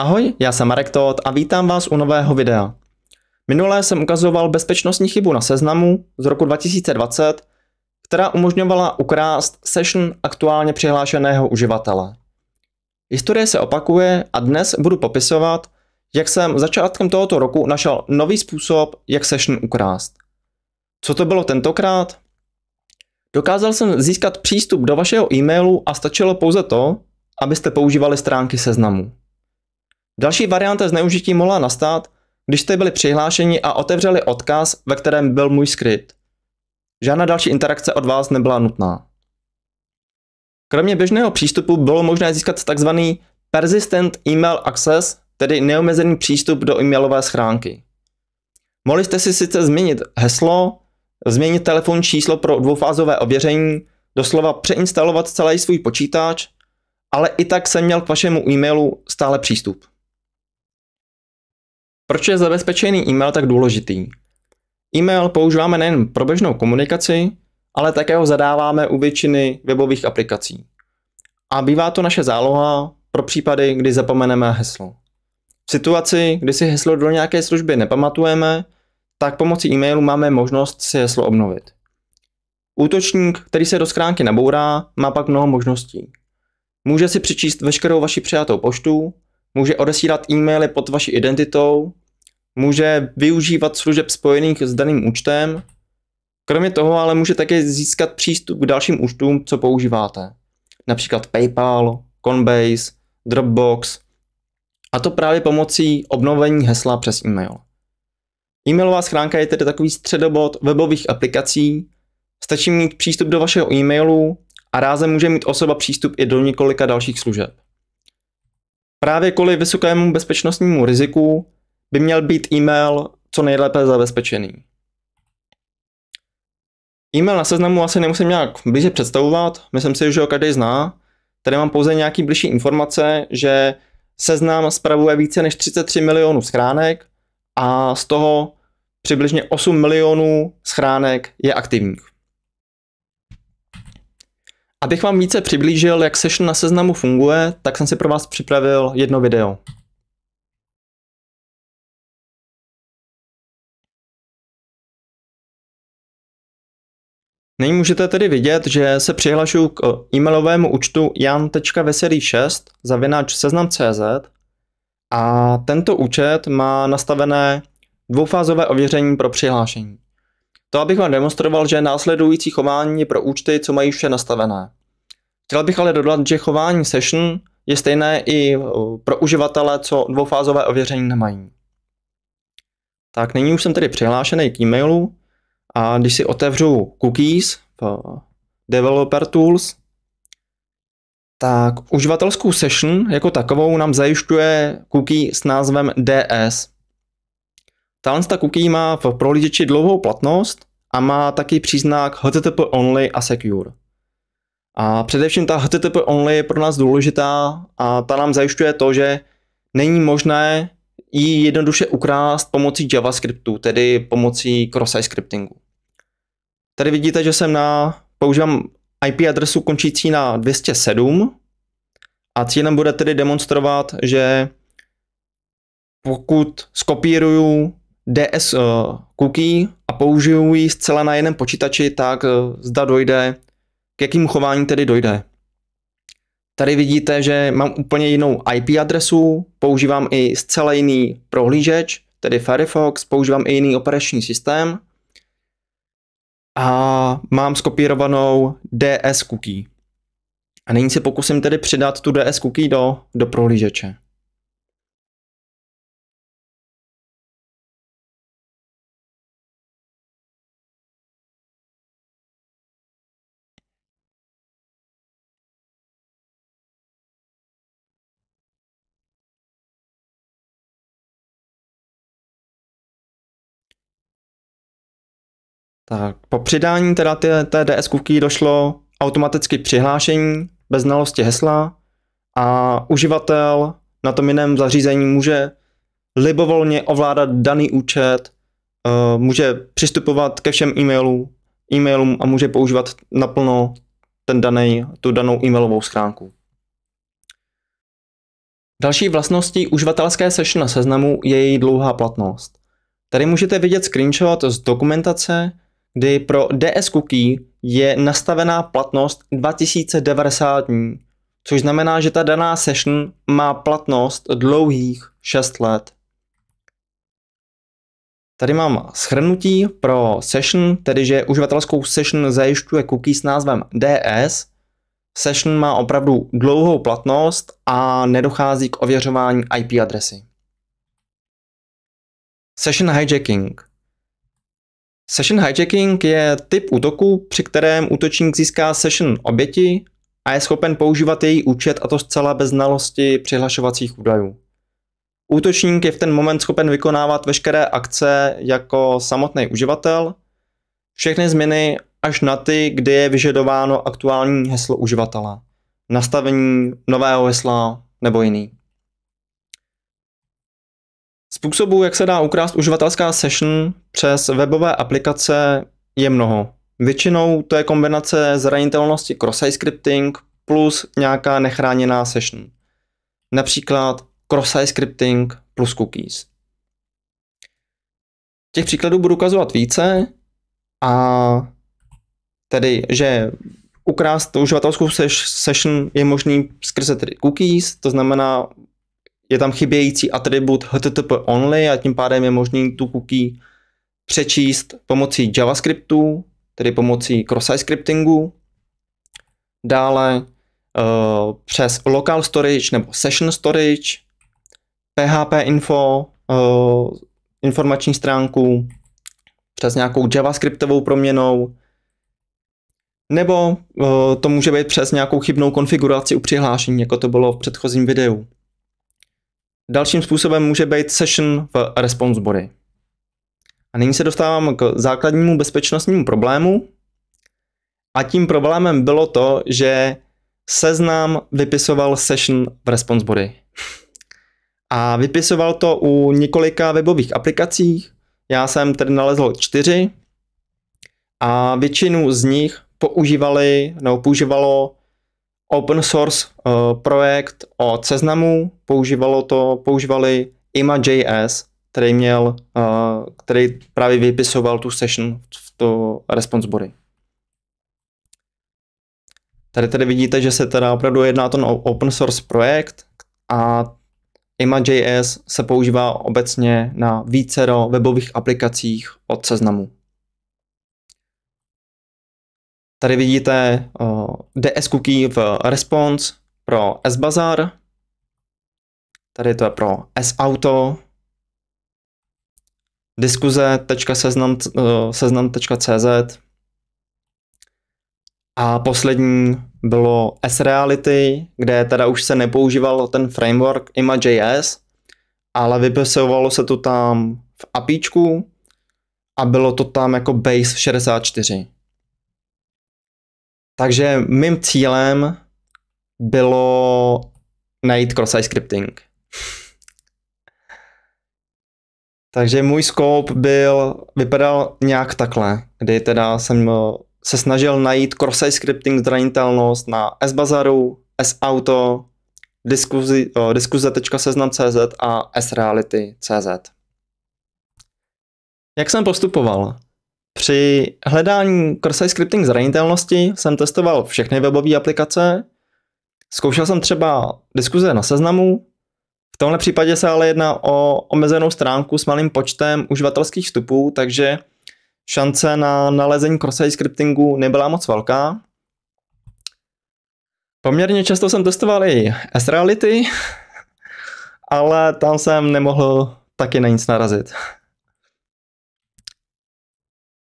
Ahoj, já jsem Marek Tot a vítám vás u nového videa. Minulé jsem ukazoval bezpečnostní chybu na seznamu z roku 2020, která umožňovala ukrást session aktuálně přihlášeného uživatele. Historie se opakuje a dnes budu popisovat, jak jsem začátkem tohoto roku našel nový způsob, jak session ukrást. Co to bylo tentokrát? Dokázal jsem získat přístup do vašeho e-mailu a stačilo pouze to, abyste používali stránky seznamu. Další varianta zneužití mohla nastat, když jste byli přihlášeni a otevřeli odkaz, ve kterém byl můj skryt. Žádná další interakce od vás nebyla nutná. Kromě běžného přístupu bylo možné získat tzv. Persistent Email Access, tedy neomezený přístup do e-mailové schránky. Mohli jste si sice změnit heslo, změnit telefonní číslo pro dvoufázové ověření, doslova přeinstalovat celý svůj počítač, ale i tak jsem měl k vašemu e-mailu stále přístup. Proč je zabezpečený e-mail tak důležitý? E-mail používáme nejen pro běžnou komunikaci, ale také ho zadáváme u většiny webových aplikací. A bývá to naše záloha pro případy, kdy zapomeneme heslo. V situaci, kdy si heslo do nějaké služby nepamatujeme, tak pomocí e-mailu máme možnost si heslo obnovit. Útočník, který se do schránky nabourá, má pak mnoho možností. Může si přičíst veškerou vaši přijatou poštu, může odesílat e-maily pod vaší identitou, může využívat služeb spojených s daným účtem. Kromě toho ale může také získat přístup k dalším účtům, co používáte. Například PayPal, Coinbase, Dropbox. A to právě pomocí obnovení hesla přes e-mail. E-mailová schránka je tedy takový středobod webových aplikací. Stačí mít přístup do vašeho e-mailu a rázem může mít osoba přístup i do několika dalších služeb. Právě kvůli vysokému bezpečnostnímu riziku by měl být e-mail co nejlépe zabezpečený. E-mail na seznamu asi nemusím nějak blíže představovat, myslím si, že ho každý zná. Tady mám pouze nějaký blížší informace, že seznam spravuje více než 33 milionů schránek a z toho přibližně 8 milionů schránek je aktivních. Abych vám více přiblížil, jak session na seznamu funguje, tak jsem si pro vás připravil jedno video. Nyní můžete tedy vidět, že se přihlašuju k e-mailovému účtu jan.veselý6 zavináč seznam.cz a tento účet má nastavené dvoufázové ověření pro přihlášení. To abych vám demonstroval, že následující chování je pro účty, co mají vše nastavené. Chtěl bych ale dodat, že chování session je stejné i e, pro uživatele, co dvoufázové ověření nemají. Tak nyní už jsem tedy přihlášený k e-mailu a když si otevřu cookies v eh, Developer Tools, tak uživatelskou session jako takovou nám zajišťuje cookie s názvem DS. Tahle ta cookie má v prohlížeči dlouhou platnost a má taky příznak HTTP only a secure. A především ta HTTP only je pro nás důležitá a ta nám zajišťuje to, že není možné ji jednoduše ukrást pomocí JavaScriptu, tedy pomocí cross-site scriptingu. Tady vidíte, že jsem na, používám IP adresu končící na 207 a cílem bude tedy demonstrovat, že pokud skopíruju DS eh, cookie a použiju ji zcela na jiném počítači, tak eh, zda dojde, k jakým chování tedy dojde. Tady vidíte, že mám úplně jinou IP adresu, používám i zcela jiný prohlížeč, tedy Firefox, používám i jiný operační systém a mám skopírovanou DS cookie. A nyní se pokusím tedy přidat tu DS cookie do, do prohlížeče. Tak po přidání teda té, té DS cookie došlo automaticky přihlášení bez znalosti hesla a uživatel na tom jiném zařízení může libovolně ovládat daný účet, eh, může přistupovat ke všem e-mailům, e-mailům a může používat naplno ten daný, tu danou e-mailovou schránku. Další vlastností uživatelské session na seznamu je její dlouhá platnost. Tady můžete vidět screenshot z dokumentace, kdy pro DS cookie je nastavená platnost 2090 dní, což znamená, že ta daná session má platnost dlouhých 6 let. Tady mám schrnutí pro session, tedy že uživatelskou session zajišťuje cookie s názvem DS. Session má opravdu dlouhou platnost a nedochází k ověřování IP adresy. Session hijacking – Session hijacking je typ útoku, při kterém útočník získá session oběti a je schopen používat její účet a to zcela bez znalosti přihlašovacích údajů. Útočník je v ten moment schopen vykonávat veškeré akce jako samotný uživatel, všechny změny až na ty, kdy je vyžadováno aktuální heslo uživatele, nastavení nového hesla nebo jiný. Způsobů, jak se dá ukrást uživatelská session přes webové aplikace, je mnoho. Většinou to je kombinace zranitelnosti cross-site scripting plus nějaká nechráněná session. Například cross-site scripting plus cookies. Těch příkladů budu ukazovat více a tedy, že ukrást uživatelskou session je možný skrze tedy cookies, to znamená je tam chybějící atribut HTTP only a tím pádem je možný tu cookie přečíst pomocí JavaScriptu, tedy pomocí cross-site scriptingu. Dále uh, přes local storage nebo session storage, PHP info, uh, informační stránku, přes nějakou JavaScriptovou proměnou, nebo uh, to může být přes nějakou chybnou konfiguraci u přihlášení, jako to bylo v předchozím videu. Dalším způsobem může být session v response body. A nyní se dostávám k základnímu bezpečnostnímu problému. A tím problémem bylo to, že seznam vypisoval session v response body. A vypisoval to u několika webových aplikací. Já jsem tedy nalezl čtyři a většinu z nich používali, nebo používalo open source eh, projekt od seznamu, používalo to, používali Ima.js, který měl, eh, který právě vypisoval tu session v to response body. Tady tedy vidíte, že se teda opravdu jedná ten open source projekt a Ima.js se používá obecně na vícero webových aplikacích od seznamu. Tady vidíte DS cookie v response pro SBazar. Tady to je pro SAuto. Diskuze.seznam.cz A poslední bylo S-Reality, kde teda už se nepoužíval ten framework Ima.js, ale vypisovalo se to tam v APIčku a bylo to tam jako base 64. Takže mým cílem bylo najít cross-site scripting. Takže můj scope byl, vypadal nějak takhle, kdy teda jsem eh, se snažil najít cross-site scripting zranitelnost na Sbazaru, Sauto, eh, diskuze.seznam.cz a sreality.cz. Jak jsem postupoval? Při hledání cross-site scripting zranitelnosti jsem testoval všechny webové aplikace, zkoušel jsem třeba diskuze na seznamu, v tomhle případě se ale jedná o omezenou stránku s malým počtem uživatelských vstupů, takže šance na nalezení cross-site scriptingu nebyla moc velká. Poměrně často jsem testoval i S-Reality, ale tam jsem nemohl taky na nic narazit.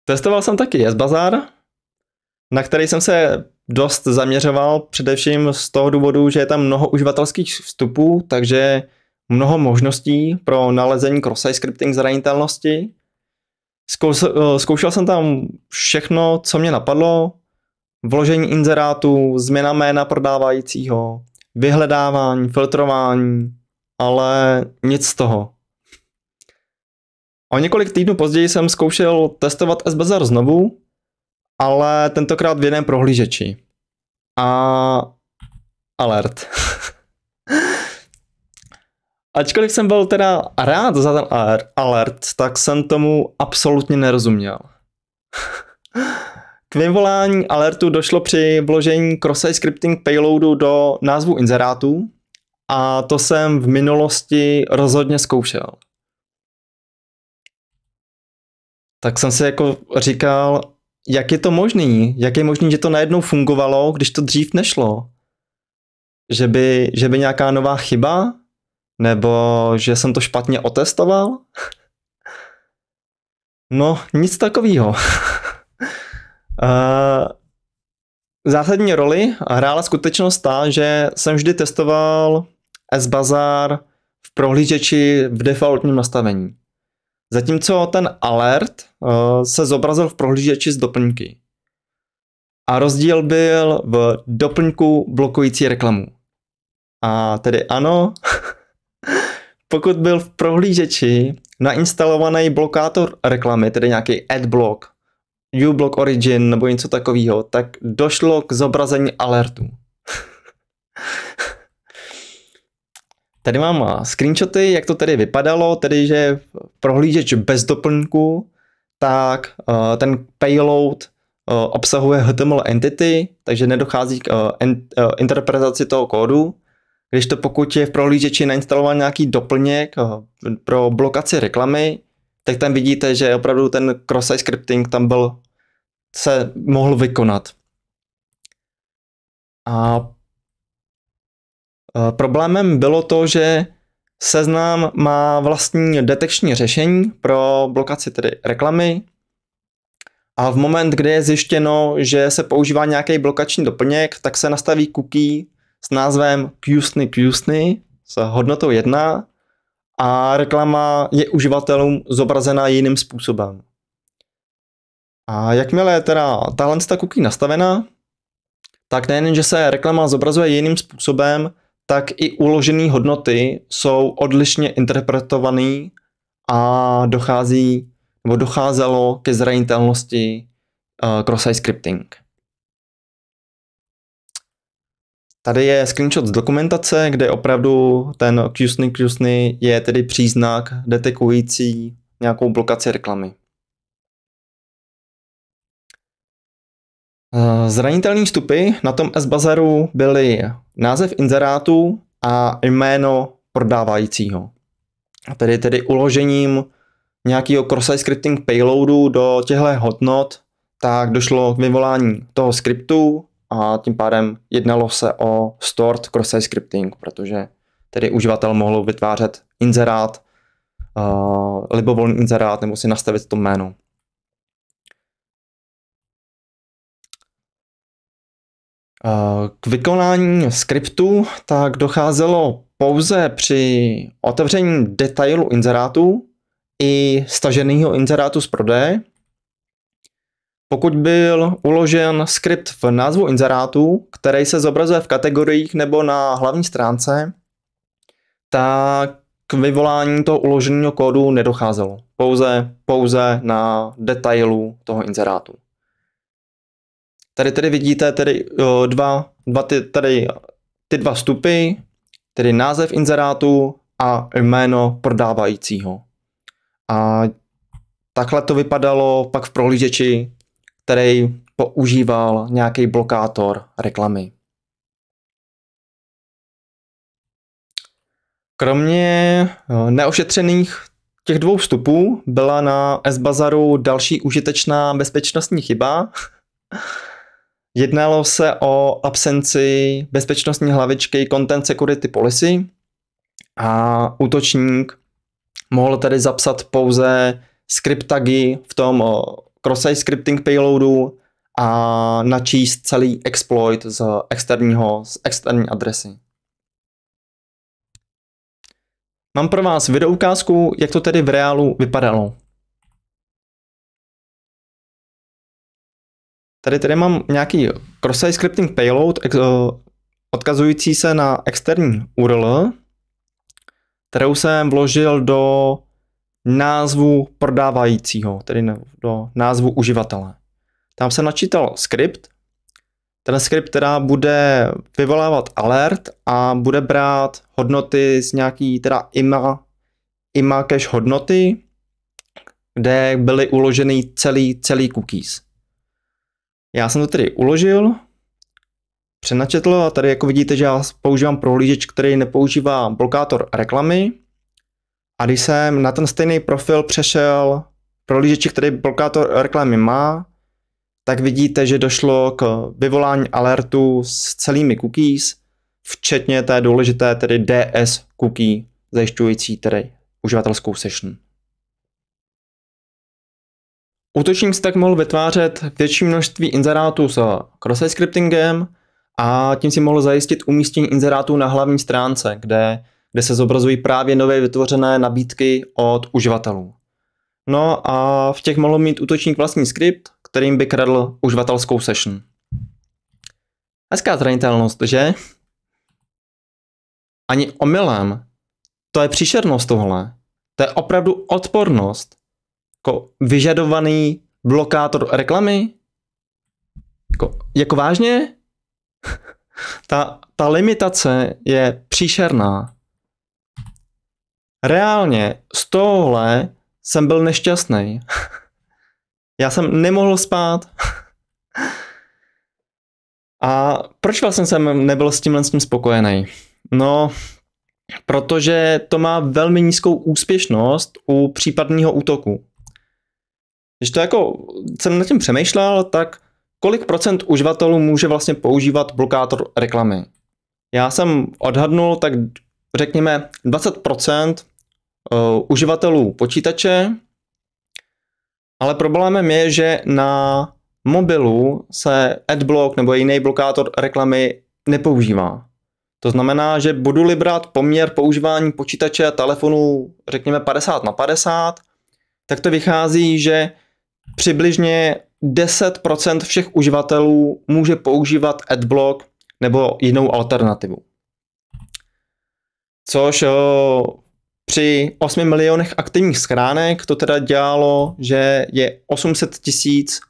Testoval jsem taky Yes Bazaar, na který jsem se dost zaměřoval, především z toho důvodu, že je tam mnoho uživatelských vstupů, takže mnoho možností pro nalezení cross-site scripting zranitelnosti. Eh, zkoušel, jsem tam všechno, co mě napadlo, vložení inzerátu, změna jména prodávajícího, vyhledávání, filtrování, ale nic z toho. O několik týdnů později jsem zkoušel testovat SBZR znovu, ale tentokrát v jiném prohlížeči. A alert. Ačkoliv jsem byl teda rád za ten alert, tak jsem tomu absolutně nerozuměl. K vyvolání alertu došlo při vložení cross-site scripting payloadu do názvu inzerátů a to jsem v minulosti rozhodně zkoušel. tak jsem si jako říkal, jak je to možný, jak je možný, že to najednou fungovalo, když to dřív nešlo. Že by, že by nějaká nová chyba, nebo že jsem to špatně otestoval? No, nic takového. Eh, zásadní roli hrála skutečnost ta, že jsem vždy testoval S-Bazar v prohlížeči v defaultním nastavení. Zatímco ten alert eh, se zobrazil v prohlížeči z doplňky. A rozdíl byl v doplňku blokující reklamu. A tedy ano, pokud byl v prohlížeči nainstalovaný blokátor reklamy, tedy nějaký adblock, uBlock Origin nebo něco takového, tak došlo k zobrazení alertu. Tady mám eh, screenshoty, jak to tedy vypadalo, tedy že prohlížeč bez doplňku, tak eh, ten payload eh, obsahuje HTML entity, takže nedochází k interpretaci toho kódu. Když to pokud je v prohlížeči nainstalován nějaký doplněk pro blokaci reklamy, tak tam vidíte, že opravdu ten cross-site scripting tam byl, se mohl vykonat. A Eh, problémem bylo to, že seznam má vlastní detekční řešení pro blokaci tedy reklamy a v moment, kdy je zjištěno, že se používá nějaký blokační doplněk, tak se nastaví cookie s názvem QSNY QSNY s hodnotou 1 a reklama je uživatelům zobrazena jiným způsobem. A jakmile je teda tahle cookie nastavena, tak nejen, že se reklama zobrazuje jiným způsobem, tak i uložené hodnoty jsou odlišně interpretované a dochází nebo docházelo ke zranitelnosti uh, cross-site scripting. Tady je screenshot z dokumentace, kde opravdu ten QSNY QSNY je tedy příznak detekující nějakou blokaci reklamy. Eh, zranitelné vstupy na tom S-bazaru byly název inzerátu a jméno prodávajícího. A tedy, tedy uložením nějakého cross-site scripting payloadu do těchto hodnot, tak došlo k vyvolání toho skriptu a tím pádem jednalo se o stored cross-site scripting, protože tedy uživatel mohl vytvářet inzerát, uh, libovolný inzerát nebo si nastavit to jméno. K vykonání skriptu tak docházelo pouze při otevření detailu inzerátu i staženého inzerátu z prodeje. Pokud byl uložen skript v názvu inzerátu, který se zobrazuje v kategoriích nebo na hlavní stránce, tak k vyvolání toho uloženého kódu nedocházelo. Pouze, pouze na detailu toho inzerátu. Tady tedy vidíte tedy dva, dva ty, tady ty dva vstupy, tedy název inzerátu a jméno prodávajícího. A takhle to vypadalo pak v prohlížeči, který používal nějaký blokátor reklamy. Kromě neošetřených těch dvou vstupů byla na S-Bazaru další užitečná bezpečnostní chyba, Jednalo se o absenci bezpečnostní hlavičky Content Security Policy a útočník mohl tedy zapsat pouze script tagy v tom cross scripting payloadu a načíst celý exploit z, externího, z externí adresy. Mám pro vás videoukázku, jak to tedy v reálu vypadalo. Tady tedy mám nějaký cross-site scripting payload ex, eh, odkazující se na externí URL, kterou jsem vložil do názvu prodávajícího, tedy do názvu uživatele. Tam jsem načítal skript. Ten skript teda bude vyvolávat alert a bude brát hodnoty z nějaký teda ima, ima cache hodnoty, kde byly uloženy celý, celý cookies. Já jsem to tedy uložil, přenačetl a tady jako vidíte, že já používám prohlížeč, který nepoužívá blokátor reklamy. A když jsem na ten stejný profil přešel prohlížeči, který blokátor reklamy má, tak vidíte, že došlo k vyvolání alertu s celými cookies, včetně té důležité tedy DS cookie, zajišťující tedy uživatelskou session. Útočník si tak mohl vytvářet větší množství inzerátů s eh, cross scriptingem a tím si mohl zajistit umístění inzerátů na hlavní stránce, kde, kde se zobrazují právě nově vytvořené nabídky od uživatelů. No a v těch mohl mít útočník vlastní skript, kterým by kradl uživatelskou session. Hezká zranitelnost, že? Ani omylem. To je příšernost tohle. To je opravdu odpornost jako vyžadovaný blokátor reklamy? Jako, jako vážně? ta, ta limitace je příšerná. Reálně z tohle jsem byl nešťastný. Já jsem nemohl spát. A proč vlastně jsem nebyl s tímhle s tím spokojený? No, protože to má velmi nízkou úspěšnost u případného útoku. Že to jako jsem nad tím přemýšlel, tak kolik procent uživatelů může vlastně používat blokátor reklamy? Já jsem odhadnul, tak řekněme 20% eh, uživatelů počítače, ale problémem je, že na mobilu se adblock nebo jiný blokátor reklamy nepoužívá. To znamená, že budu-li brát poměr používání počítače a telefonu, řekněme 50 na 50, tak to vychází, že Přibližně 10% všech uživatelů může používat adblock nebo jinou alternativu. Což eh, při 8 milionech aktivních schránek to teda dělalo, že je 800 tisíc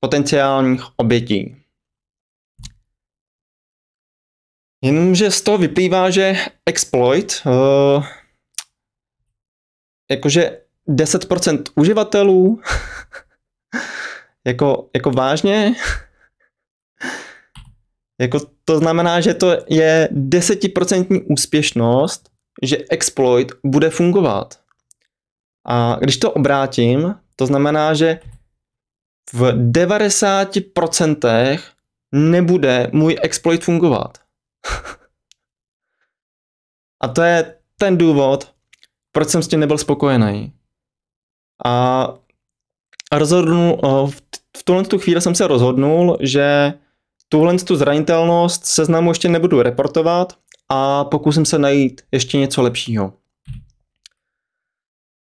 potenciálních obětí. Jenomže z toho vyplývá, že exploit, o, eh, jakože 10% uživatelů jako, jako vážně? jako to znamená, že to je desetiprocentní úspěšnost, že exploit bude fungovat. A když to obrátím, to znamená, že v 90% nebude můj exploit fungovat. A to je ten důvod, proč jsem s tím nebyl spokojený. A a rozhodnu, eh, v tuhle tu chvíli jsem se rozhodnul, že tuhle tu zranitelnost seznamu ještě nebudu reportovat a pokusím se najít ještě něco lepšího.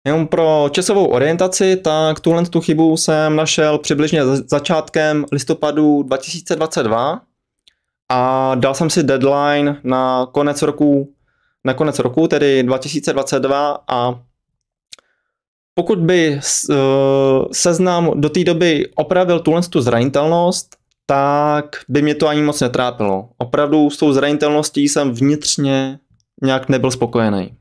Jenom pro časovou orientaci, tak tuhle tu chybu jsem našel přibližně začátkem listopadu 2022 a dal jsem si deadline na konec roku, na konec roku, tedy 2022 a pokud by eh, seznam do té doby opravil tuhle tu zranitelnost, tak by mě to ani moc netrápilo. Opravdu s tou zranitelností jsem vnitřně nějak nebyl spokojený.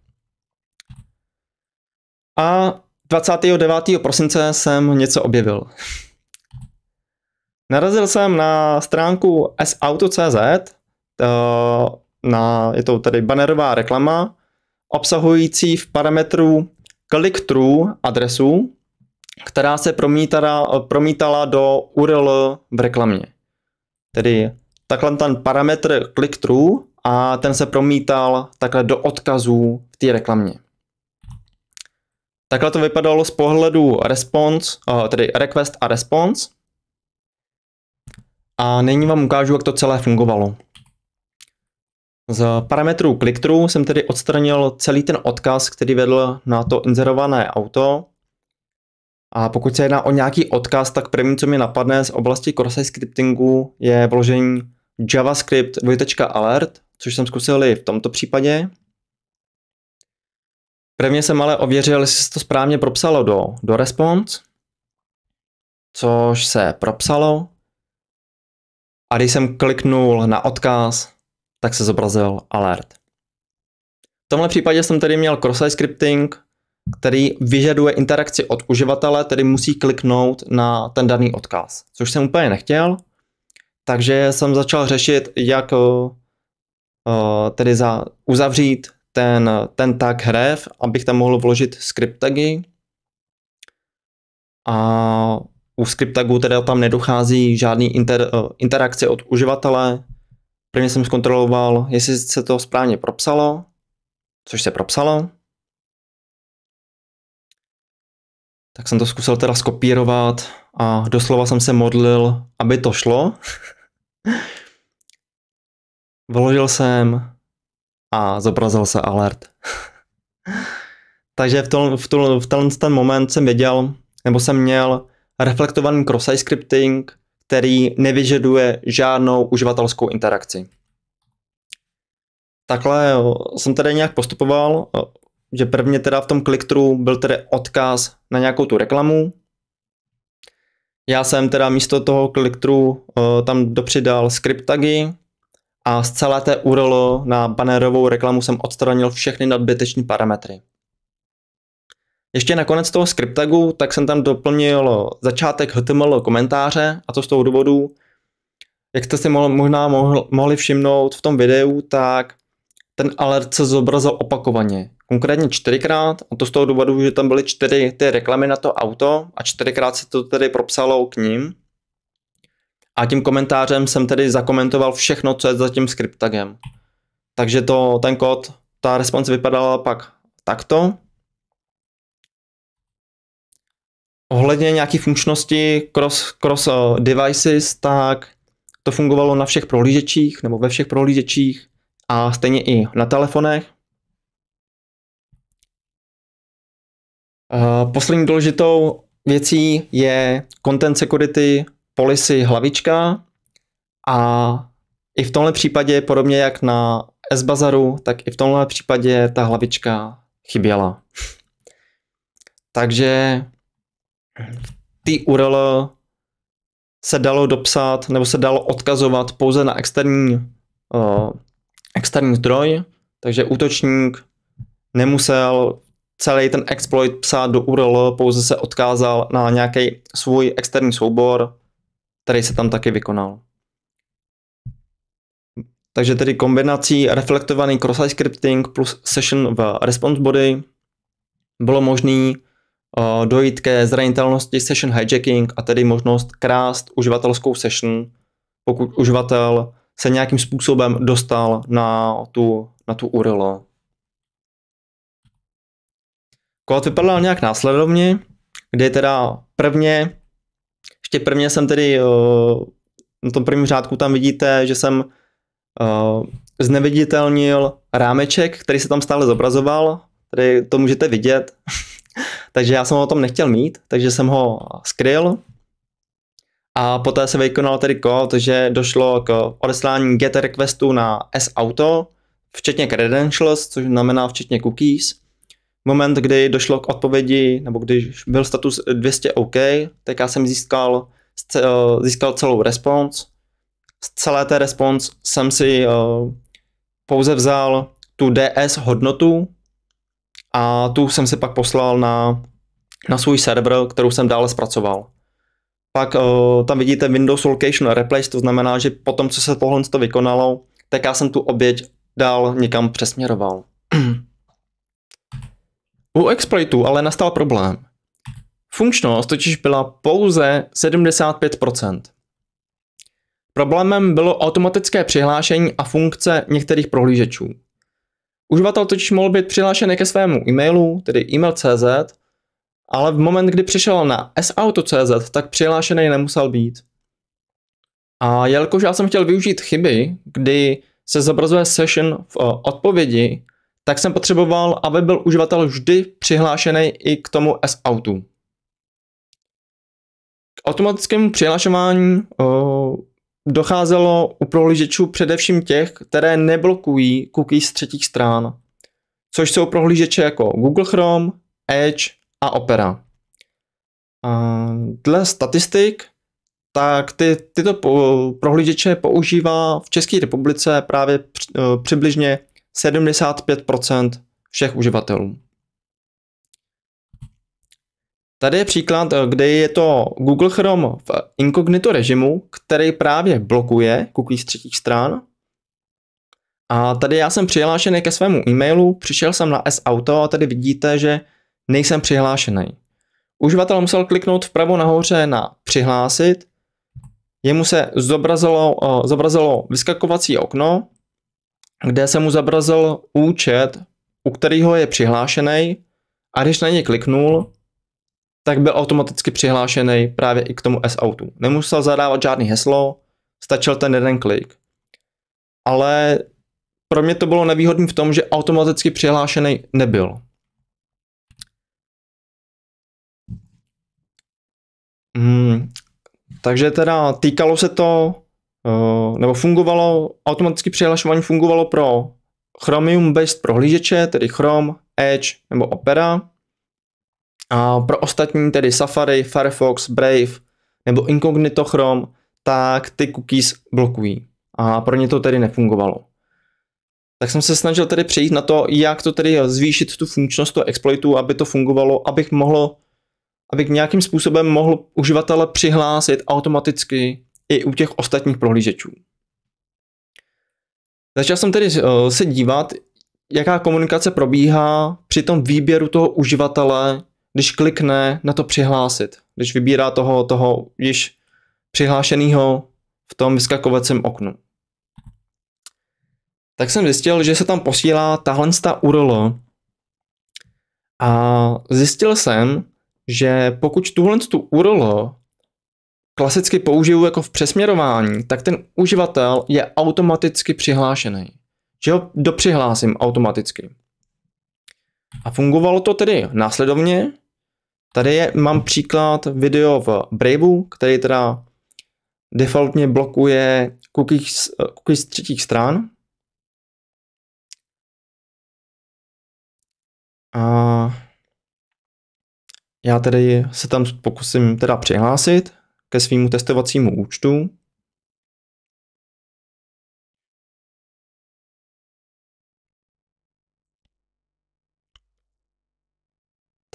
A 29. prosince jsem něco objevil. Narazil jsem na stránku sauto.cz, eh, na, je to tady bannerová reklama, obsahující v parametru click true adresu, která se promítala, promítala do URL v reklamě. Tedy takhle ten parametr click true a ten se promítal takhle do odkazů v té reklamě. Takhle to vypadalo z pohledu response, eh, tedy request a response. A nyní vám ukážu, jak to celé fungovalo. Z parametrů click-through jsem tedy odstranil celý ten odkaz, který vedl na to inzerované auto. A pokud se jedná o nějaký odkaz, tak první, co mi napadne z oblasti cross scriptingu, je vložení javascript alert, což jsem zkusil i v tomto případě. Prvně jsem ale ověřil, jestli se to správně propsalo do, do response, což se propsalo. A když jsem kliknul na odkaz, tak se zobrazil alert. V tomhle případě jsem tedy měl cross-site scripting, který vyžaduje interakci od uživatele, tedy musí kliknout na ten daný odkaz, což jsem úplně nechtěl, takže jsem začal řešit, jak eh, eh, tedy za, uzavřít ten, ten tag href, abych tam mohl vložit script tagy. A u script tagů teda tam nedochází žádný inter, eh, interakce od uživatele, Prvně jsem zkontroloval, jestli se to správně propsalo, což se propsalo. Tak jsem to zkusil teda skopírovat a doslova jsem se modlil, aby to šlo. Vložil jsem a zobrazil se alert. Takže v, tom, v, tom, v ten moment jsem věděl, nebo jsem měl reflektovaný cross-site scripting, který nevyžaduje žádnou uživatelskou interakci. Takhle eh, jsem tady nějak postupoval, eh, že prvně teda v tom kliktru byl tedy odkaz na nějakou tu reklamu. Já jsem teda místo toho kliktru eh, tam dopřidal script tagy a z celé té URL na bannerovou reklamu jsem odstranil všechny nadbytečné parametry. Ještě nakonec toho skriptagu, tak jsem tam doplnil začátek HTML komentáře a to z toho důvodu, jak jste si možná mohli všimnout v tom videu, tak ten alert se zobrazil opakovaně. Konkrétně čtyřikrát, a to z toho důvodu, že tam byly čtyři ty reklamy na to auto a čtyřikrát se to tedy propsalo k ním. A tím komentářem jsem tedy zakomentoval všechno, co je za tím skriptagem. Takže to, ten kód, ta response vypadala pak takto. Ohledně nějaké funkčnosti cross, cross eh, devices, tak to fungovalo na všech prohlížečích nebo ve všech prohlížečích a stejně i na telefonech. Eh, poslední důležitou věcí je Content Security Policy hlavička a i v tomhle případě, podobně jak na S-Bazaru, tak i v tomhle případě ta hlavička chyběla. Takže ty URL se dalo dopsat nebo se dalo odkazovat pouze na externí, uh, externí zdroj, takže útočník nemusel celý ten exploit psát do URL, pouze se odkázal na nějaký svůj externí soubor, který se tam taky vykonal. Takže tedy kombinací reflektovaný cross-site scripting plus session v response body bylo možné Eh, dojít ke zranitelnosti session hijacking a tedy možnost krást uživatelskou session, pokud uživatel se nějakým způsobem dostal na tu, na tu URL. Kód vypadal nějak následovně, kde teda prvně, ještě prvně jsem tedy eh, na tom prvním řádku tam vidíte, že jsem eh, zneviditelnil rámeček, který se tam stále zobrazoval, tady to můžete vidět, takže já jsem ho o tom nechtěl mít, takže jsem ho skryl. A poté se vykonalo tedy ko, že došlo k odeslání get requestu na S-auto, včetně credentials, což znamená včetně cookies. Moment, kdy došlo k odpovědi, nebo když byl status 200 OK, tak já jsem získal, eh, získal celou response. Z celé té response jsem si eh, pouze vzal tu DS hodnotu, a tu jsem si pak poslal na, na svůj server, kterou jsem dále zpracoval. Pak uh, tam vidíte Windows Location Replace, to znamená, že po tom, co se tohle to vykonalo, tak já jsem tu oběť dál někam přesměroval. U exploitu ale nastal problém. Funkčnost totiž byla pouze 75%. Problémem bylo automatické přihlášení a funkce některých prohlížečů. Uživatel totiž mohl být přihlášený ke svému e-mailu, tedy email.cz, ale v moment, kdy přišel na sauto.cz, tak přihlášený nemusel být. A jelikož já jsem chtěl využít chyby, kdy se zobrazuje session v eh, odpovědi, tak jsem potřeboval, aby byl uživatel vždy přihlášený i k tomu sauto. K automatickému přihlášování eh, docházelo u prohlížečů především těch, které neblokují cookies z třetích strán, což jsou prohlížeče jako Google Chrome, Edge a Opera. A dle statistik, tak ty, tyto prohlížeče používá v České republice právě eh, přibližně 75% všech uživatelů. Tady je příklad, eh, kde je to Google Chrome v inkognito režimu, který právě blokuje cookies z třetích stran. A tady já jsem přihlášený ke svému e-mailu, přišel jsem na S-Auto a tady vidíte, že nejsem přihlášený. Uživatel musel kliknout vpravo nahoře na přihlásit, jemu se zobrazilo, eh, zobrazilo vyskakovací okno, kde se mu zobrazil účet, u kterého je přihlášený a když na něj kliknul, tak byl automaticky přihlášený právě i k tomu s autu Nemusel zadávat žádný heslo, stačil ten jeden klik. Ale pro mě to bylo nevýhodné v tom, že automaticky přihlášený nebyl. Hmm. Takže teda týkalo se to, eh, nebo fungovalo, automaticky přihlašování fungovalo pro Chromium-based prohlížeče, tedy Chrome, Edge nebo Opera. A pro ostatní tedy Safari, Firefox, Brave nebo Incognito Chrome, tak ty cookies blokují. A pro ně to tedy nefungovalo. Tak jsem se snažil tedy přejít na to, jak to tedy zvýšit tu funkčnost toho exploitu, aby to fungovalo, abych mohl, abych nějakým způsobem mohl uživatele přihlásit automaticky i u těch ostatních prohlížečů. Začal jsem tedy eh, se dívat, jaká komunikace probíhá při tom výběru toho uživatele když klikne na to přihlásit, když vybírá toho, toho již přihlášeného v tom vyskakovacím oknu. Tak jsem zjistil, že se tam posílá tahle ta URL a zjistil jsem, že pokud tuhle tu URL klasicky použiju jako v přesměrování, tak ten uživatel je automaticky přihlášený. Že ho dopřihlásím automaticky. A fungovalo to tedy následovně, Tady je, mám příklad video v Braveu, který teda defaultně blokuje cookies, cookies třetích stran. A já tedy se tam pokusím teda přihlásit ke svýmu testovacímu účtu.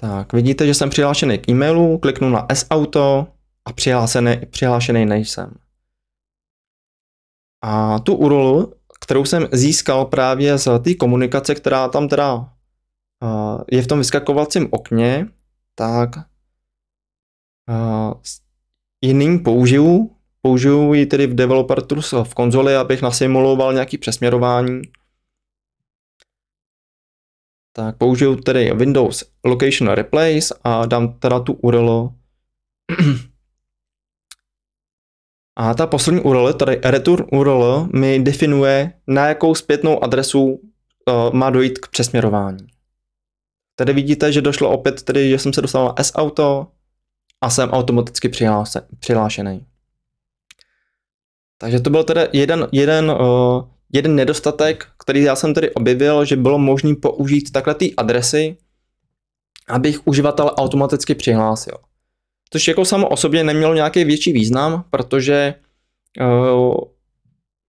Tak, vidíte, že jsem přihlášený k e-mailu, kliknu na S-auto a přihlášený, přihlášený nejsem. A tu URL, kterou jsem získal právě z té komunikace, která tam teda eh, je v tom vyskakovacím okně, tak eh, jiným použiju, použiju ji tedy v Developer Tools v konzoli, abych nasimuloval nějaký přesměrování tak použiju tedy Windows Location Replace a dám teda tu URL. A ta poslední URL, tady return URL, mi definuje, na jakou zpětnou adresu uh, má dojít k přesměrování. Tady vidíte, že došlo opět tedy, že jsem se dostal na S-auto a jsem automaticky přihlášený. Takže to byl tedy jeden, jeden, uh, jeden nedostatek, který já jsem tedy objevil, že bylo možné použít takhle ty adresy, abych uživatel automaticky přihlásil. Což jako samo o sobě nemělo nějaký větší význam, protože eh,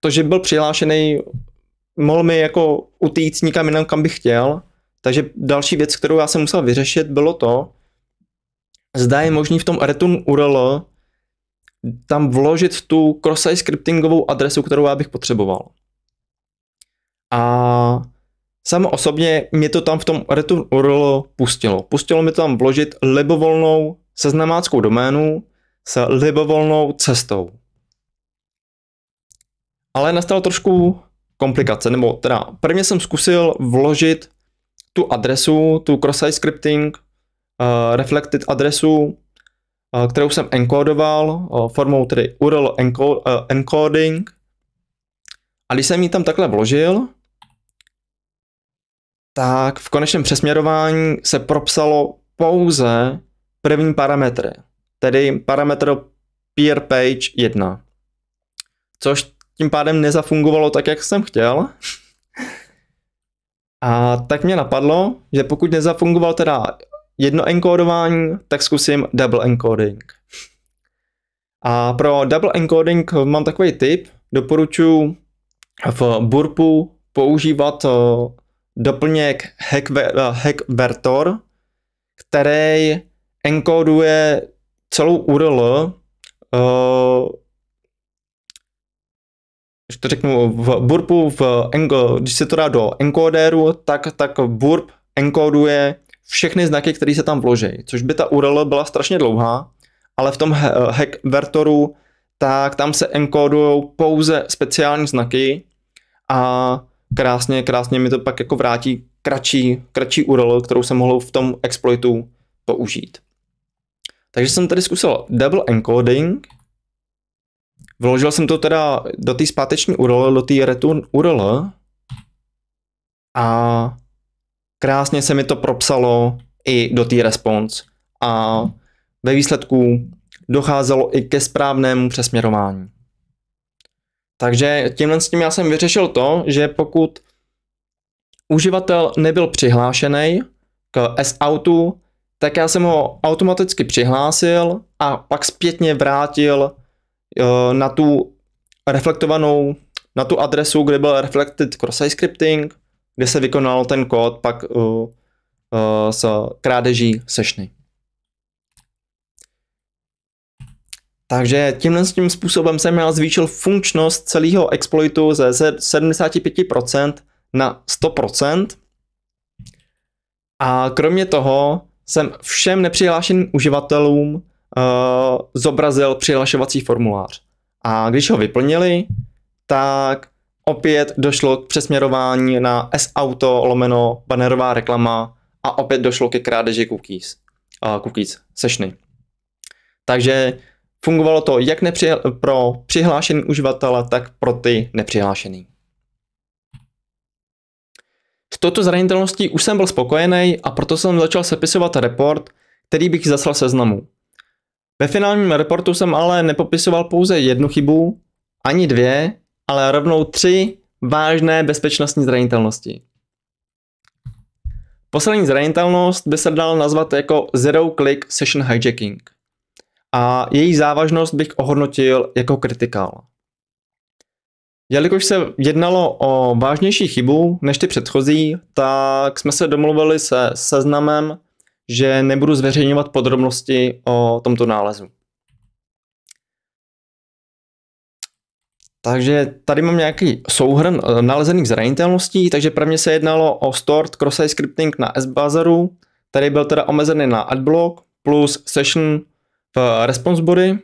to, že byl přihlášený, mohl mi jako utíct nikam jinam, kam bych chtěl. Takže další věc, kterou já jsem musel vyřešit, bylo to, zda je možný v tom return URL tam vložit tu cross-site scriptingovou adresu, kterou já bych potřeboval. A Samo osobně mě to tam v tom Return URL pustilo. Pustilo mi tam vložit libovolnou seznamáckou doménu s libovolnou cestou. Ale nastala trošku komplikace, nebo teda prvně jsem zkusil vložit tu adresu, tu cross-site scripting, uh, reflected adresu, uh, kterou jsem enkodoval uh, eh, formou tedy URL uh, encoding. A když jsem ji tam takhle vložil, tak v konečném přesměrování se propsalo pouze první parametry, tedy parametr peer page 1, což tím pádem nezafungovalo tak, jak jsem chtěl. A tak mě napadlo, že pokud nezafungoval teda jedno enkódování, tak zkusím double encoding. A pro double encoding mám takový tip, doporučuji v burpu používat eh, doplněk Hackvertor, eh, který enkoduje celou URL eh, když to řeknu, v burpu, v enko, když se to dá do encoderu, tak, tak burp enkoduje všechny znaky, které se tam vloží, což by ta URL byla strašně dlouhá, ale v tom hackvertoru, tak tam se enkodují pouze speciální znaky a krásně, krásně mi to pak jako vrátí kratší, kratší URL, kterou jsem mohl v tom exploitu použít. Takže jsem tady zkusil double encoding, vložil jsem to teda do té zpáteční URL, do té return URL a krásně se mi to propsalo i do té response a ve výsledku docházelo i ke správnému přesměrování. Takže tímhle s tím já jsem vyřešil to, že pokud uživatel nebyl přihlášený k s autu tak já jsem ho automaticky přihlásil a pak zpětně vrátil eh, na tu reflektovanou, na tu adresu, kde byl reflected cross-site scripting, kde se vykonal ten kód pak uh, uh, s krádeží sešny. Takže tímhle tím způsobem jsem já zvýšil funkčnost celého exploitu ze 75% na 100%. A kromě toho jsem všem nepřihlášeným uživatelům uh, zobrazil přihlašovací formulář. A když ho vyplnili, tak opět došlo k přesměrování na S-auto lomeno bannerová reklama a opět došlo ke krádeži cookies, uh, cookies sešny. Takže Fungovalo to jak pro přihlášený uživatele, tak pro ty nepřihlášený. S touto zranitelností už jsem byl spokojený a proto jsem začal sepisovat report, který bych zaslal seznamu. Ve finálním reportu jsem ale nepopisoval pouze jednu chybu, ani dvě, ale rovnou tři vážné bezpečnostní zranitelnosti. Poslední zranitelnost by se dal nazvat jako Zero Click Session Hijacking a její závažnost bych ohodnotil jako kritikál. Jelikož se jednalo o vážnější chybu než ty předchozí, tak jsme se domluvili se seznamem, že nebudu zveřejňovat podrobnosti o tomto nálezu. Takže tady mám nějaký souhrn eh, nalezených zranitelností, takže prvně se jednalo o stored cross-site scripting na Sbazaru. který byl teda omezený na adblock plus session v response body.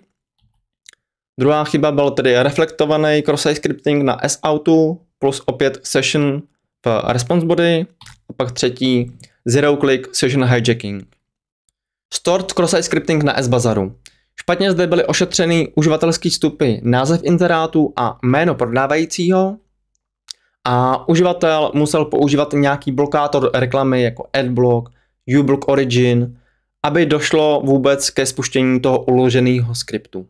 Druhá chyba byl tedy reflektovaný cross-site scripting na s-outu plus opět session v response body. A pak třetí zero-click session hijacking. Stored cross-site scripting na S-Bazaru. Špatně zde byly ošetřeny uživatelské vstupy, název interátu a jméno prodávajícího. A uživatel musel používat nějaký blokátor reklamy jako Adblock, uBlock Origin aby došlo vůbec ke spuštění toho uloženého skriptu.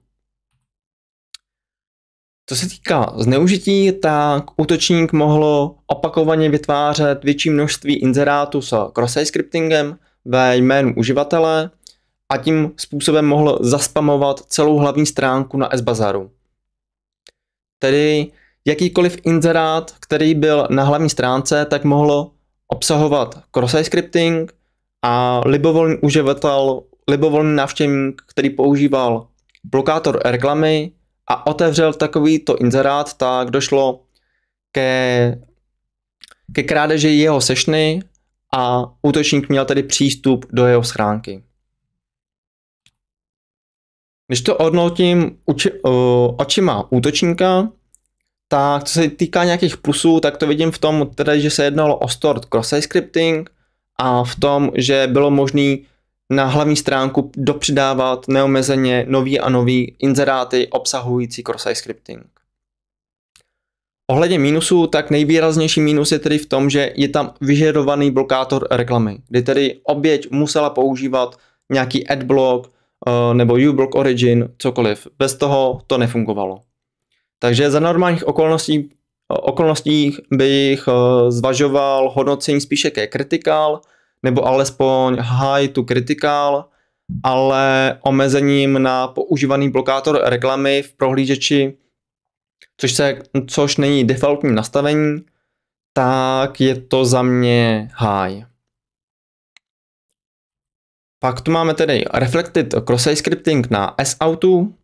Co se týká zneužití, tak útočník mohl opakovaně vytvářet větší množství inzerátů s cross scriptingem ve jménu uživatele a tím způsobem mohl zaspamovat celou hlavní stránku na SBazaru. Tedy jakýkoliv inzerát, který byl na hlavní stránce, tak mohl obsahovat cross scripting a libovolný uživatel, libovolný návštěvník, který používal blokátor reklamy a otevřel takovýto inzerát, tak došlo ke, ke krádeži jeho sešny a útočník měl tedy přístup do jeho schránky. Když to odnotím uči, uh, očima útočníka, tak co se týká nějakých plusů, tak to vidím v tom, tedy, že se jednalo o stored cross-site scripting, a v tom, že bylo možné na hlavní stránku dopřidávat neomezeně nový a nový inzeráty obsahující cross-site scripting. Ohledně mínusů, tak nejvýraznější mínus je tedy v tom, že je tam vyžadovaný blokátor reklamy, kdy tedy oběť musela používat nějaký adblock eh, nebo uBlock Origin, cokoliv. Bez toho to nefungovalo. Takže za normálních okolností okolnostích bych eh, zvažoval hodnocení spíše ke kritikál, nebo alespoň high to kritikál, ale omezením na používaný blokátor reklamy v prohlížeči, což, se, což není defaultní nastavení, tak je to za mě high. Pak tu máme tedy Reflected cross Scripting na S-Autu.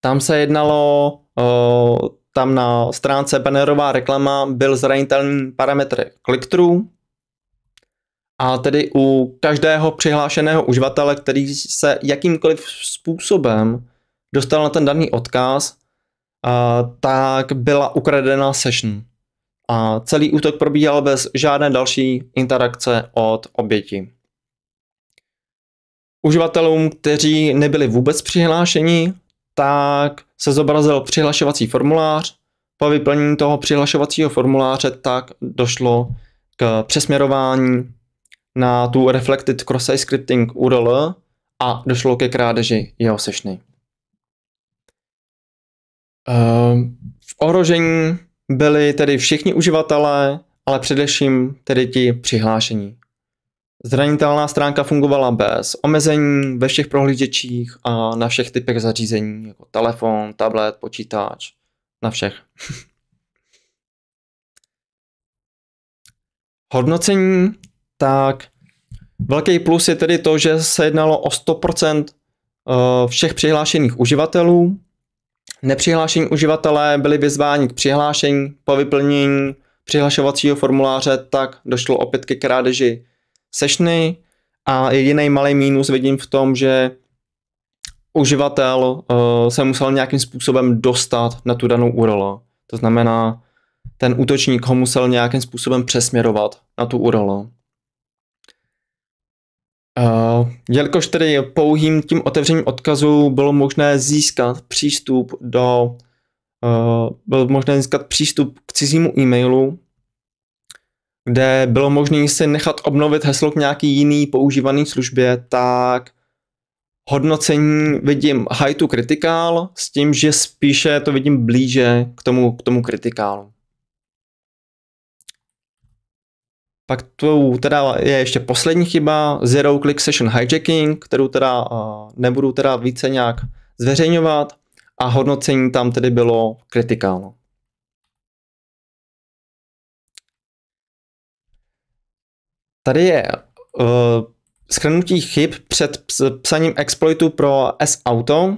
Tam se jednalo uh, tam na stránce bannerová reklama byl zranitelný parametr click-through, a tedy u každého přihlášeného uživatele, který se jakýmkoliv způsobem dostal na ten daný odkaz, tak byla ukradena session. A celý útok probíhal bez žádné další interakce od oběti. Uživatelům, kteří nebyli vůbec přihlášeni, tak se zobrazil přihlašovací formulář. Po vyplnění toho přihlašovacího formuláře tak došlo k přesměrování na tu Reflected Cross-Site Scripting URL a došlo ke krádeži jeho sešny. Ehm, v ohrožení byli tedy všichni uživatelé, ale především tedy ti přihlášení. Zranitelná stránka fungovala bez omezení ve všech prohlížečích a na všech typech zařízení, jako telefon, tablet, počítač, na všech. Hodnocení, tak velký plus je tedy to, že se jednalo o 100% eh, všech přihlášených uživatelů. Nepřihlášení uživatelé byli vyzváni k přihlášení po vyplnění přihlašovacího formuláře, tak došlo opět ke krádeži sešny a jediný malý mínus vidím v tom, že uživatel uh, se musel nějakým způsobem dostat na tu danou URL. To znamená, ten útočník ho musel nějakým způsobem přesměrovat na tu URL. Uh, jelikož tedy pouhým tím otevřením odkazu bylo možné získat přístup do uh, bylo možné získat přístup k cizímu e-mailu, kde bylo možné si nechat obnovit heslo k nějaký jiný používaný službě, tak hodnocení vidím high to critical s tím, že spíše to vidím blíže k tomu, k tomu criticalu. Pak tu teda je ještě poslední chyba, zero click session hijacking, kterou teda nebudu teda více nějak zveřejňovat a hodnocení tam tedy bylo critical. Tady je uh, eh, schrnutí chyb před psaním exploitu pro S-Auto.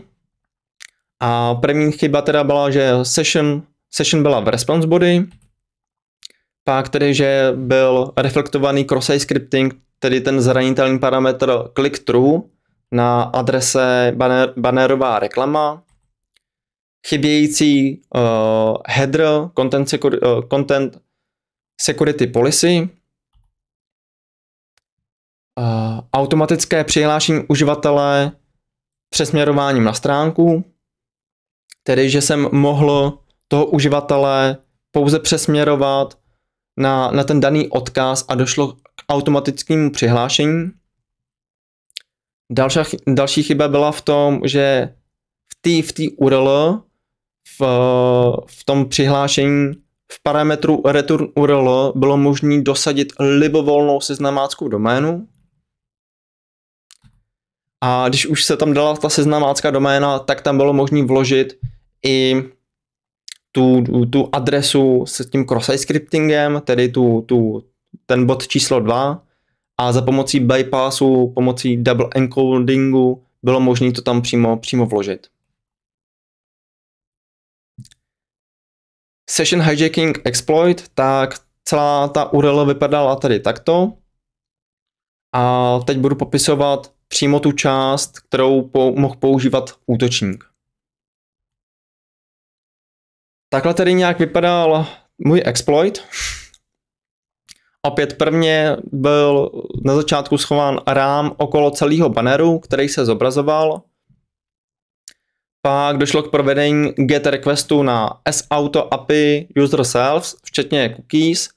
A první chyba teda byla, že session, session byla v response body, pak tedy, že byl reflektovaný cross-site scripting, tedy ten zranitelný parametr click through na adrese banner, bannerová reklama, chybějící uh, header content, uh, content security policy, Eh, automatické přihlášení uživatele přesměrováním na stránku, tedy že jsem mohl toho uživatele pouze přesměrovat na, na ten daný odkaz a došlo k automatickému přihlášení. Další, další chyba byla v tom, že v té v URL, v, v tom přihlášení v parametru return URL bylo možné dosadit libovolnou seznamáckou doménu, a když už se tam dala ta seznamácká doména, tak tam bylo možné vložit i tu, tu adresu s tím cross-site scriptingem, tedy tu, tu, ten bod číslo 2 a za pomocí bypassu, pomocí double encodingu bylo možné to tam přímo, přímo vložit. Session hijacking exploit, tak celá ta URL vypadala tady takto. A teď budu popisovat přímo tu část, kterou po, mohl používat útočník. Takhle tedy nějak vypadal můj exploit. Opět prvně byl na začátku schován rám okolo celého banneru, který se zobrazoval. Pak došlo k provedení get requestu na s-auto API user selves, včetně cookies.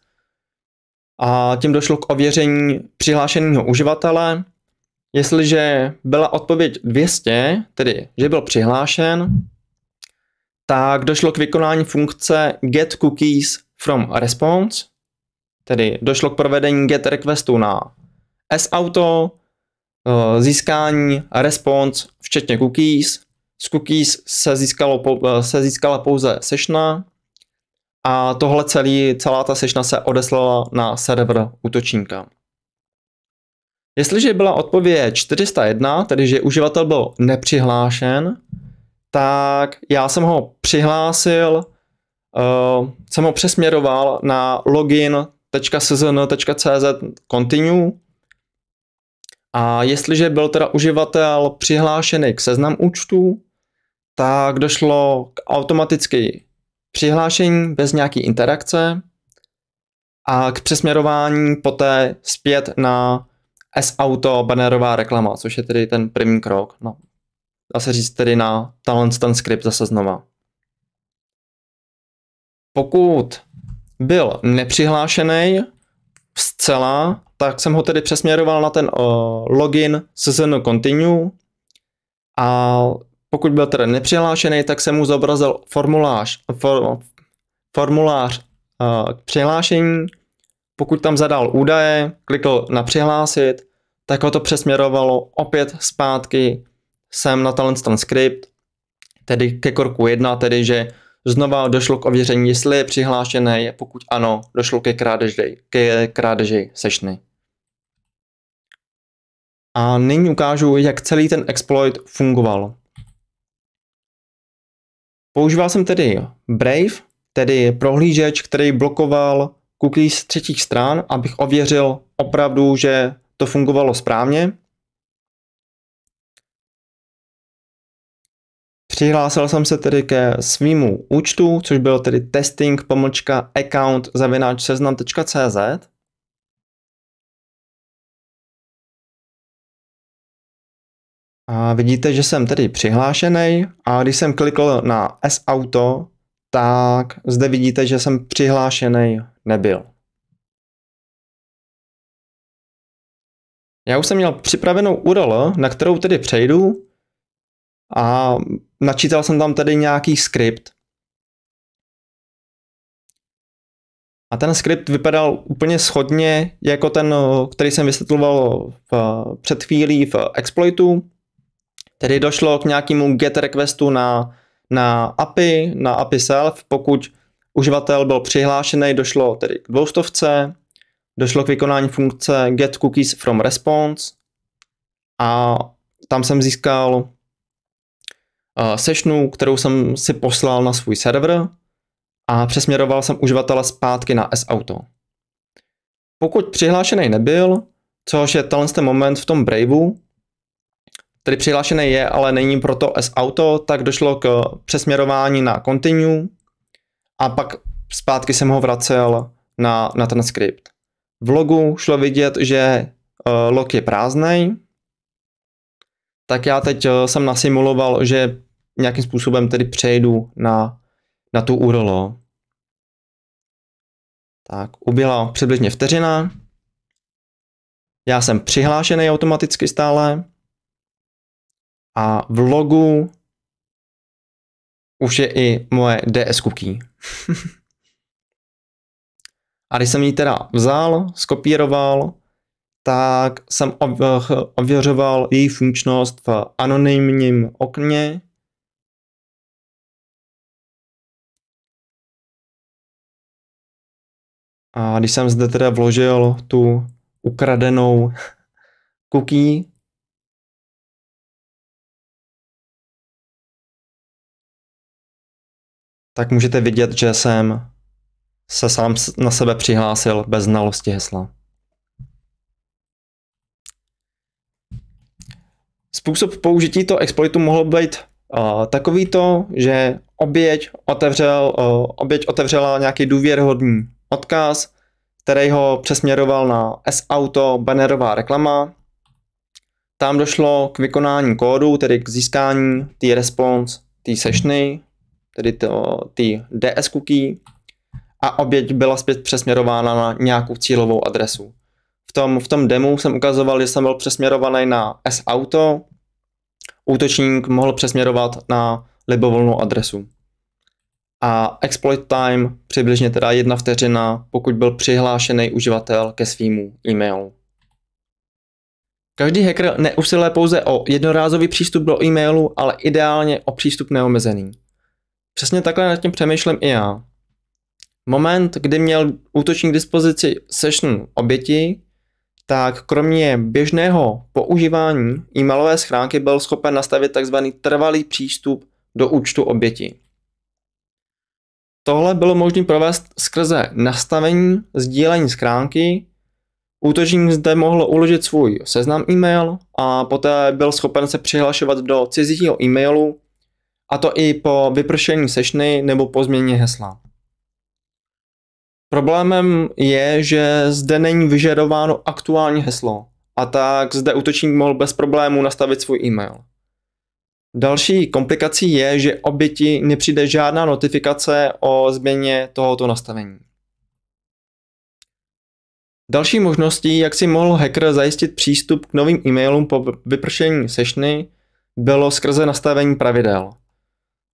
A tím došlo k ověření přihlášeného uživatele, Jestliže byla odpověď 200, tedy že byl přihlášen, tak došlo k vykonání funkce get cookies from response, tedy došlo k provedení get requestu na s-auto, eh, získání response včetně cookies, z cookies se, získalo, eh, se získala pouze sešna a tohle celý, celá ta sešna se odeslala na server útočníka. Jestliže byla odpověď 401, tedy že uživatel byl nepřihlášen, tak já jsem ho přihlásil, uh, jsem ho přesměroval na login.szn.cz continue a jestliže byl teda uživatel přihlášený k seznam účtu, tak došlo k automatické přihlášení bez nějaký interakce a k přesměrování poté zpět na s-auto, bannerová reklama, což je tedy ten první krok. No. Dá se říct tedy na talent ten skript zase znova. Pokud byl nepřihlášený zcela, tak jsem ho tedy přesměroval na ten uh, login SSN Continue a pokud byl tedy nepřihlášený, tak jsem mu zobrazil formulář, for, formulář uh, k přihlášení pokud tam zadal údaje, klikl na přihlásit, tak ho to přesměrovalo opět zpátky sem na talent ten skript, tedy ke korku 1, tedy že znova došlo k ověření, jestli je přihlášený, pokud ano, došlo ke krádeži, ke krádeži sešny. A nyní ukážu, jak celý ten exploit fungoval. Používal jsem tedy Brave, tedy prohlížeč, který blokoval cookies z třetích stran, abych ověřil opravdu, že to fungovalo správně. Přihlásil jsem se tedy ke svýmu účtu, což byl tedy testing pomlčka account zavináč seznam.cz. A vidíte, že jsem tedy přihlášený a když jsem klikl na S auto, tak zde vidíte, že jsem přihlášený nebyl. Já už jsem měl připravenou URL, na kterou tedy přejdu a načítal jsem tam tedy nějaký skript. A ten skript vypadal úplně schodně jako ten, který jsem vysvětloval v, před chvílí v exploitu. Tedy došlo k nějakému get requestu na, na API, na API self, pokud uživatel byl přihlášený, došlo tedy k dvoustovce, došlo k vykonání funkce get cookies from response a tam jsem získal eh, sessionu, kterou jsem si poslal na svůj server a přesměroval jsem uživatele zpátky na S-Auto. Pokud přihlášený nebyl, což je tenhle ten moment v tom Braveu, tedy přihlášený je, ale není proto S-Auto, tak došlo k přesměrování na Continue a pak zpátky jsem ho vracel na, na ten skript. V logu šlo vidět, že uh, log je prázdný, tak já teď uh, jsem nasimuloval, že nějakým způsobem tedy přejdu na, na tu URL. Tak, uběhla přibližně vteřina. Já jsem přihlášený automaticky stále. A v logu už je i moje DS cookie. a když jsem ji teda vzal, skopíroval, tak jsem ověřoval její funkčnost v anonymním okně. A když jsem zde teda vložil tu ukradenou cookie, tak můžete vidět, že jsem se sám na sebe přihlásil bez znalosti hesla. Způsob použití toho exploitu mohl být uh, eh, takovýto, že oběť, otevřel, uh, oběť otevřela nějaký důvěrhodný odkaz, který ho přesměroval na S-Auto bannerová reklama. Tam došlo k vykonání kódu, tedy k získání té response, té sessiony, tedy to, ty DS cookie a oběť byla zpět přesměrována na nějakou cílovou adresu. V tom, v tom demo jsem ukazoval, že jsem byl přesměrovaný na S-auto, útočník mohl přesměrovat na libovolnou adresu. A exploit time přibližně teda jedna vteřina, pokud byl přihlášený uživatel ke svýmu e-mailu. Každý hacker neusiluje pouze o jednorázový přístup do e-mailu, ale ideálně o přístup neomezený. Přesně takhle nad tím přemýšlím i já. Moment, kdy měl útočník k dispozici session oběti, tak kromě běžného používání e-mailové schránky byl schopen nastavit tzv. trvalý přístup do účtu oběti. Tohle bylo možné provést skrze nastavení sdílení schránky. Útočník zde mohl uložit svůj seznam e-mail a poté byl schopen se přihlašovat do cizího e-mailu a to i po vypršení sešny nebo po změně hesla. Problémem je, že zde není vyžadováno aktuální heslo a tak zde útočník mohl bez problémů nastavit svůj e-mail. Další komplikací je, že oběti nepřijde žádná notifikace o změně tohoto nastavení. Další možností, jak si mohl hacker zajistit přístup k novým e-mailům po vypršení sešny, bylo skrze nastavení pravidel.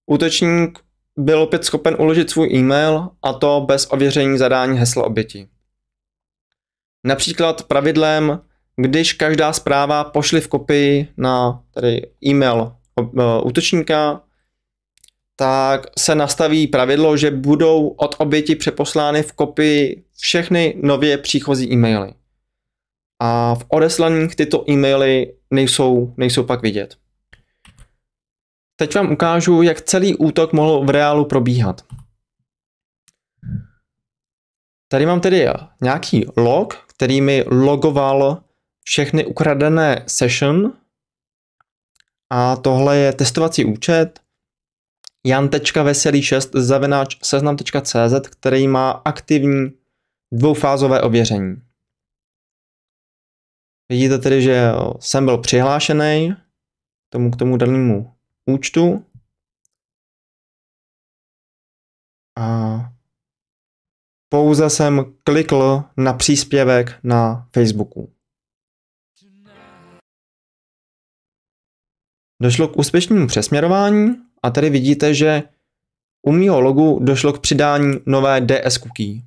Útočník byl opět schopen uložit svůj e-mail a to bez ověření zadání hesla oběti. Například pravidlem, když každá zpráva pošli v kopii na tedy e-mail eh, útočníka, tak se nastaví pravidlo, že budou od oběti přeposlány v kopii všechny nově příchozí e-maily. A v odeslaných tyto e-maily nejsou, nejsou pak vidět. Teď vám ukážu, jak celý útok mohl v reálu probíhat. Tady mám tedy nějaký log, který mi logoval všechny ukradené session. A tohle je testovací účet jan.veselý6 zavináč seznam.cz, který má aktivní dvoufázové ověření. Vidíte tedy, že jsem byl přihlášený tomu k tomu danému účtu a pouze jsem klikl na příspěvek na Facebooku. Došlo k úspěšnému přesměrování a tady vidíte, že u mého logu došlo k přidání nové DS cookie.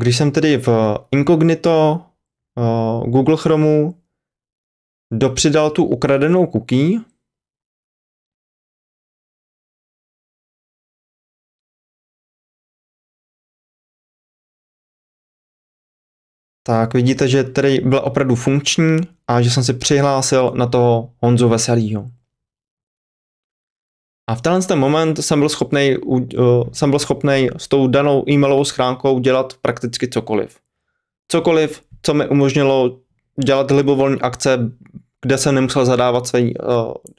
Když jsem tedy v inkognito uh, Google Chromu dopřidal tu ukradenou cookie, Tak vidíte, že tady byl opravdu funkční a že jsem si přihlásil na toho Honzu Veselýho. A v tenhle moment jsem byl schopný, uh, eh, jsem byl schopný s tou danou e-mailovou schránkou dělat prakticky cokoliv cokoliv, co mi umožnilo dělat libovolní akce, kde jsem nemusel zadávat, svý,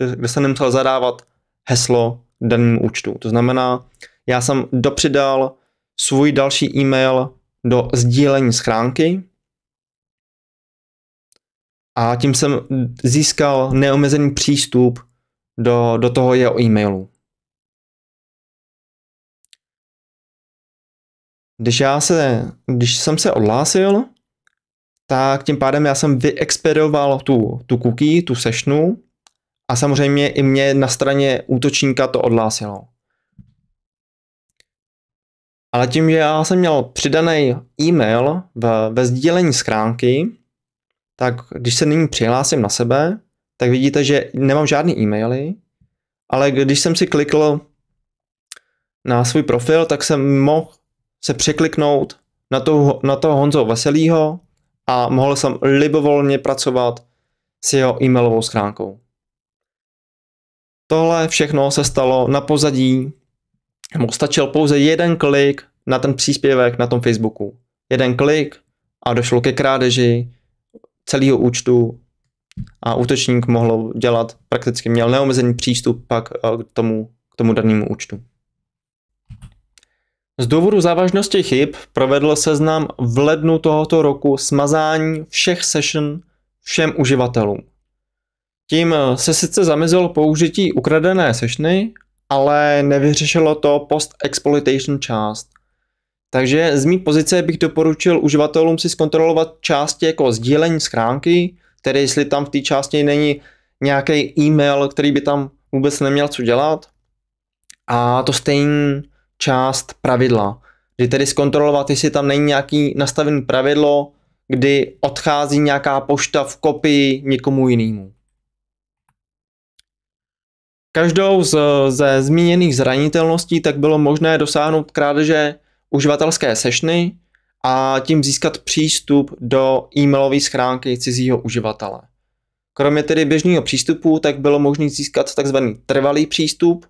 eh, kde jsem nemusel zadávat heslo danému účtu. To znamená, já jsem dopřidal svůj další e-mail do sdílení schránky a tím jsem získal neomezený přístup do, do toho jeho e-mailu. Když, já se, když jsem se odhlásil, tak tím pádem já jsem vyexpedoval tu, tu cookie, tu sešnu a samozřejmě i mě na straně útočníka to odhlásilo. Ale tím, že já jsem měl přidaný e-mail ve, ve sdílení schránky, tak když se nyní přihlásím na sebe, tak vidíte, že nemám žádný e-maily, ale když jsem si klikl na svůj profil, tak jsem mohl se překliknout na toho, na toho Honzo Veselýho a mohl jsem libovolně pracovat s jeho e-mailovou schránkou. Tohle všechno se stalo na pozadí, mu stačil pouze jeden klik na ten příspěvek na tom Facebooku. Jeden klik a došlo ke krádeži celého účtu a útočník mohl dělat, prakticky měl neomezený přístup pak eh, k tomu, k tomu danému účtu. Z důvodu závažnosti chyb provedl seznam v lednu tohoto roku smazání všech session všem uživatelům. Tím se sice zamezilo použití ukradené sešny, ale nevyřešilo to post-exploitation část. Takže z mý pozice bych doporučil uživatelům si zkontrolovat části jako sdílení schránky, tedy jestli tam v té části není nějaký e-mail, který by tam vůbec neměl co dělat. A to stejně část pravidla. Kdy tedy zkontrolovat, jestli tam není nějaký nastavený pravidlo, kdy odchází nějaká pošta v kopii někomu jinému. Každou z, ze zmíněných zranitelností tak bylo možné dosáhnout krádeže uživatelské sešny a tím získat přístup do e-mailové schránky cizího uživatele. Kromě tedy běžného přístupu tak bylo možné získat tzv. trvalý přístup,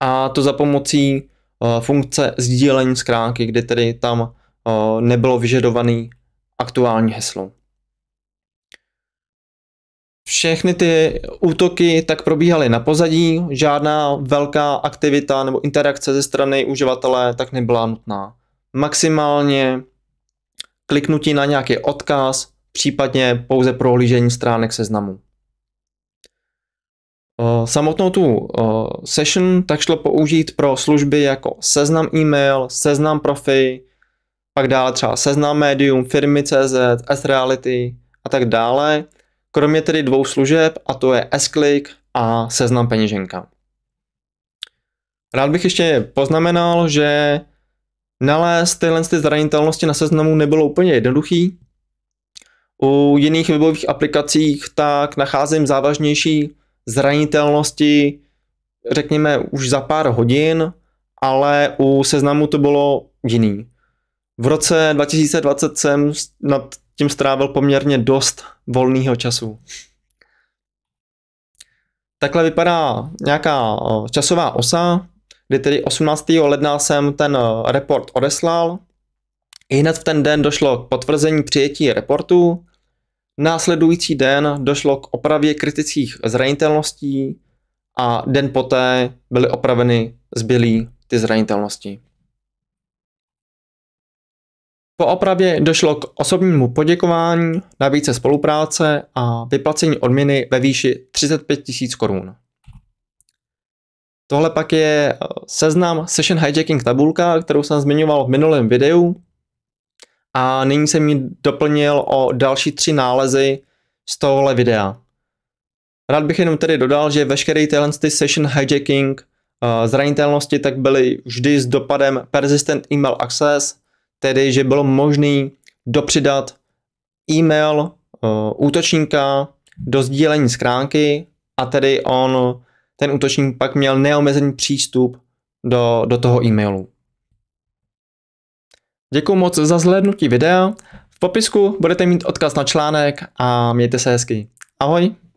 a to za pomocí eh, funkce sdílení skránky, kdy tedy tam eh, nebylo vyžadovaný aktuální heslo. Všechny ty útoky tak probíhaly na pozadí, žádná velká aktivita nebo interakce ze strany uživatele tak nebyla nutná. Maximálně kliknutí na nějaký odkaz, případně pouze prohlížení stránek seznamu. Samotnou tu session tak šlo použít pro služby jako seznam e-mail, seznam profi, pak dále třeba seznam médium, firmy CZ, S-Reality a tak dále, kromě tedy dvou služeb a to je S-Click a seznam peněženka. Rád bych ještě poznamenal, že nalézt tyhle ty zranitelnosti na seznamu nebylo úplně jednoduchý. U jiných webových aplikacích tak nacházím závažnější zranitelnosti, řekněme, už za pár hodin, ale u seznamu to bylo jiný. V roce 2020 jsem nad tím strávil poměrně dost volného času. Takhle vypadá nějaká eh, časová osa, kdy tedy 18. ledna jsem ten eh, report odeslal. I hned v ten den došlo k potvrzení přijetí reportu. Následující den došlo k opravě kritických zranitelností a den poté byly opraveny zbylý ty zranitelnosti. Po opravě došlo k osobnímu poděkování, nabídce spolupráce a vyplacení odměny ve výši 35 000 korun. Tohle pak je eh, seznam Session Hijacking tabulka, kterou jsem zmiňoval v minulém videu, a nyní jsem ji doplnil o další tři nálezy z tohohle videa. Rád bych jenom tedy dodal, že veškerý tenhle session hijacking eh, zranitelnosti tak byly vždy s dopadem persistent email access, tedy že bylo možné dopřidat e-mail eh, útočníka do sdílení schránky a tedy on, ten útočník pak měl neomezený přístup do, do toho e-mailu. Děkuji moc za zhlédnutí videa. V popisku budete mít odkaz na článek a mějte se hezky. Ahoj!